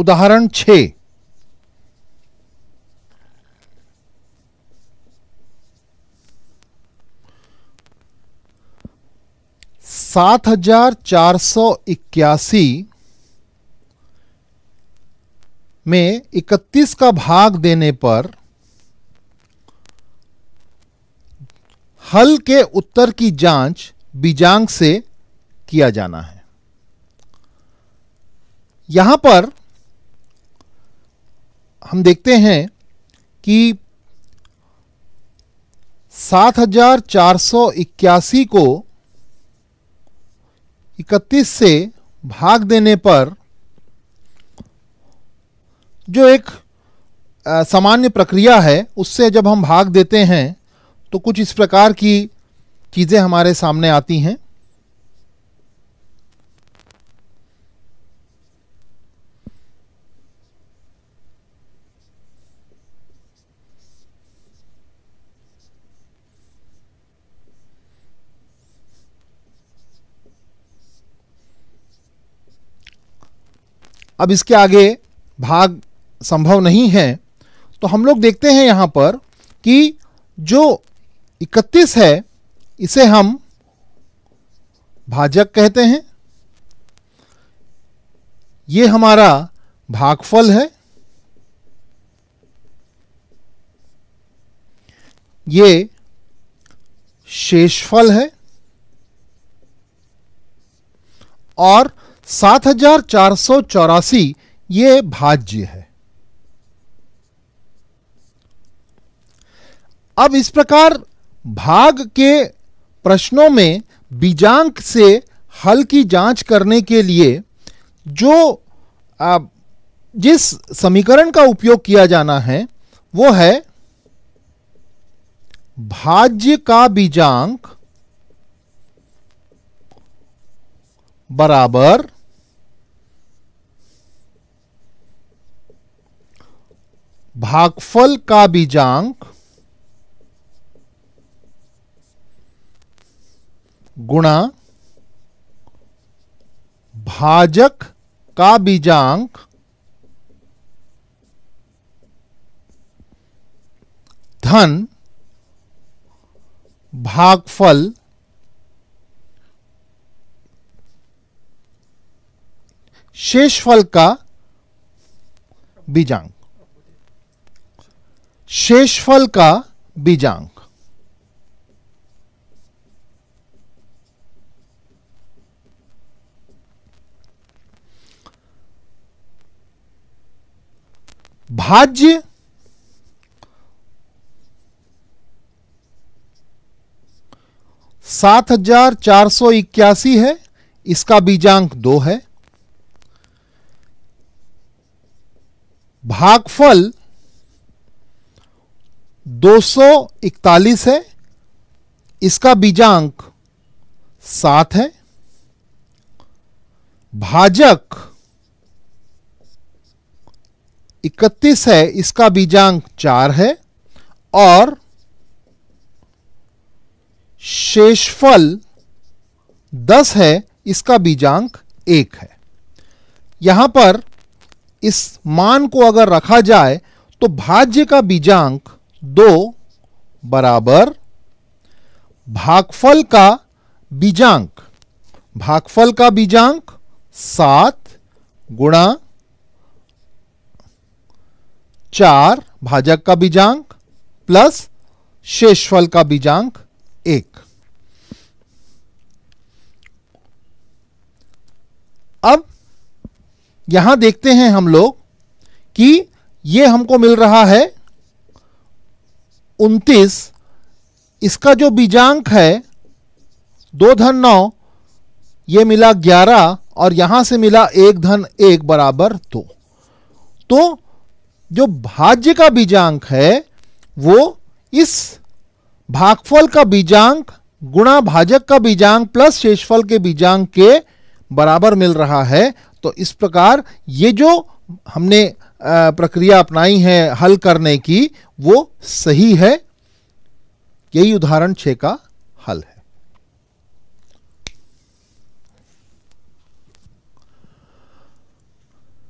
उदाहरण छ सात हजार चार सौ इक्यासी में इकतीस का भाग देने पर हल के उत्तर की जांच बीजांग से किया जाना है यहां पर हम देखते हैं कि सात हजार चार सौ इक्यासी को इकतीस से भाग देने पर जो एक सामान्य प्रक्रिया है उससे जब हम भाग देते हैं तो कुछ इस प्रकार की चीज़ें हमारे सामने आती हैं अब इसके आगे भाग संभव नहीं है तो हम लोग देखते हैं यहाँ पर कि जो 31 है इसे हम भाजक कहते हैं ये हमारा भागफल है ये शेषफल है और सात हजार चार सौ चौरासी ये भाज्य है अब इस प्रकार भाग के प्रश्नों में बीजांक से हल की जांच करने के लिए जो जिस समीकरण का उपयोग किया जाना है वो है भाज्य का बीजांक बराबर भागफल का बीजांक गुणा भाजक का बीजांक धन भागफल शेषफल का बीजांक शेषफल का बीजांक भाज्य सात हजार चार सौ इक्यासी है इसका बीजांक दो है भागफल 241 है इसका बीजांक सात है भाजक 31 है इसका बीजांक चार है और शेषफल 10 है इसका बीजांक एक है यहां पर इस मान को अगर रखा जाए तो भाज्य का बीजांक दो बराबर भागफल का बीजांक भागफल का बीजांक सात गुणा चार भाजक का बीजांक प्लस शेषफल का बीजांक एक अब यहां देखते हैं हम लोग कि यह हमको मिल रहा है उनतीस इसका जो बीजांक है दो धन नौ ये मिला ग्यारह और यहां से मिला एक धन एक बराबर दो तो जो भाज्य का बीजांक है वो इस भागफल का बीजांक गुणा भाजक का बीजांक प्लस शेषफल के बीजांक के बराबर मिल रहा है तो इस प्रकार ये जो हमने प्रक्रिया अपनाई है हल करने की वो सही है यही उदाहरण छ का हल है